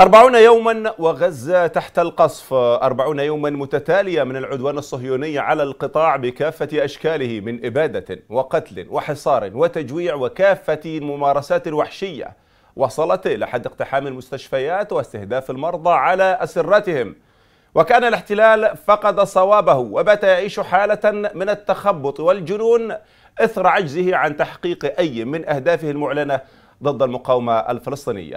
أربعون يوما وغزة تحت القصف أربعون يوما متتالية من العدوان الصهيوني على القطاع بكافة أشكاله من إبادة وقتل وحصار وتجويع وكافة الممارسات الوحشية وصلت إلى حد اقتحام المستشفيات واستهداف المرضى على أسرتهم وكان الاحتلال فقد صوابه وبات يعيش حالة من التخبط والجنون إثر عجزه عن تحقيق أي من أهدافه المعلنة ضد المقاومة الفلسطينية